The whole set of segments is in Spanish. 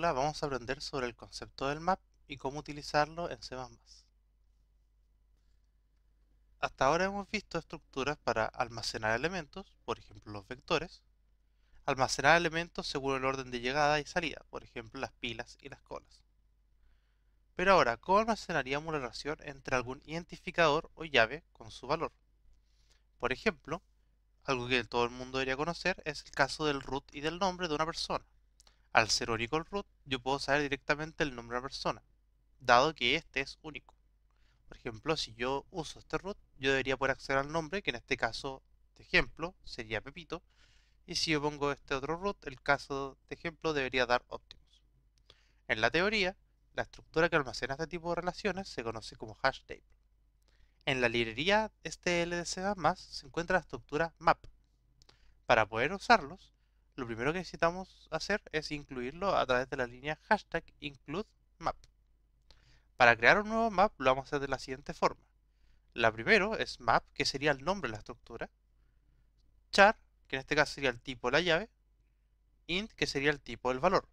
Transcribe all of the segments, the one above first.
vamos a aprender sobre el concepto del map y cómo utilizarlo en C++. Hasta ahora hemos visto estructuras para almacenar elementos, por ejemplo los vectores, almacenar elementos según el orden de llegada y salida, por ejemplo las pilas y las colas. Pero ahora, ¿cómo almacenaríamos la relación entre algún identificador o llave con su valor? Por ejemplo, algo que todo el mundo debería conocer es el caso del root y del nombre de una persona. Al ser el Root, yo puedo saber directamente el nombre de la persona, dado que este es único. Por ejemplo, si yo uso este root, yo debería poder acceder al nombre, que en este caso, de ejemplo, sería Pepito. Y si yo pongo este otro root, el caso de ejemplo debería dar óptimos. En la teoría, la estructura que almacena este tipo de relaciones se conoce como hash table. En la librería más, se encuentra la estructura map. Para poder usarlos, lo primero que necesitamos hacer es incluirlo a través de la línea hashtag include map. Para crear un nuevo map lo vamos a hacer de la siguiente forma. La primero es map, que sería el nombre de la estructura. Char, que en este caso sería el tipo de la llave. Int, que sería el tipo del valor.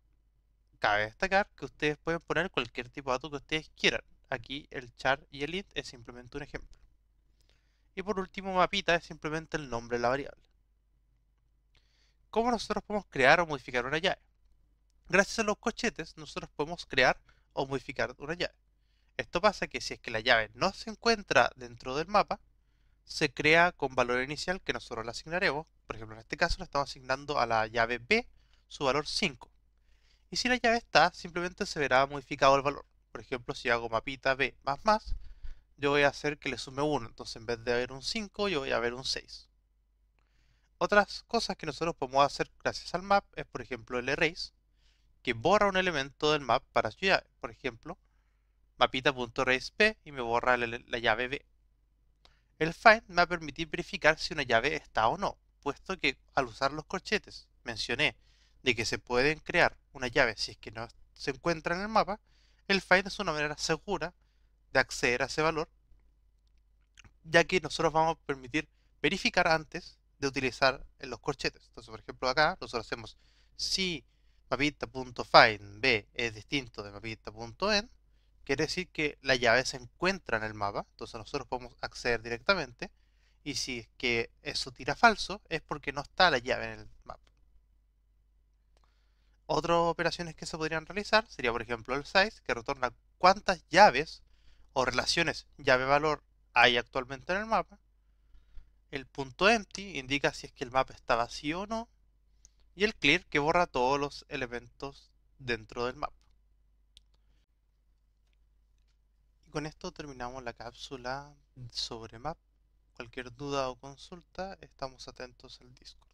Cabe destacar que ustedes pueden poner cualquier tipo de dato que ustedes quieran. Aquí el char y el int es simplemente un ejemplo. Y por último, mapita es simplemente el nombre de la variable cómo nosotros podemos crear o modificar una llave. Gracias a los cochetes nosotros podemos crear o modificar una llave. Esto pasa que si es que la llave no se encuentra dentro del mapa, se crea con valor inicial que nosotros le asignaremos. Por ejemplo, en este caso le estamos asignando a la llave B su valor 5. Y si la llave está, simplemente se verá modificado el valor. Por ejemplo, si hago mapita B más más, yo voy a hacer que le sume 1. Entonces en vez de haber un 5, yo voy a ver un 6 otras cosas que nosotros podemos hacer gracias al map es, por ejemplo, el erase, que borra un elemento del map para su llave. Por ejemplo, mapita.raysp y me borra la llave b. El find me va a permitir verificar si una llave está o no, puesto que al usar los corchetes mencioné de que se pueden crear una llave si es que no se encuentra en el mapa, el find es una manera segura de acceder a ese valor, ya que nosotros vamos a permitir verificar antes de utilizar en los corchetes. Entonces, por ejemplo, acá nosotros hacemos si mapita.find es distinto de mapita.end, quiere decir que la llave se encuentra en el mapa, entonces nosotros podemos acceder directamente. Y si es que eso tira falso, es porque no está la llave en el mapa. Otras operaciones que se podrían realizar sería, por ejemplo, el size, que retorna cuántas llaves o relaciones llave-valor hay actualmente en el mapa. El punto empty indica si es que el mapa está vacío o no. Y el clear que borra todos los elementos dentro del mapa. Y con esto terminamos la cápsula sobre map. Cualquier duda o consulta, estamos atentos al disco.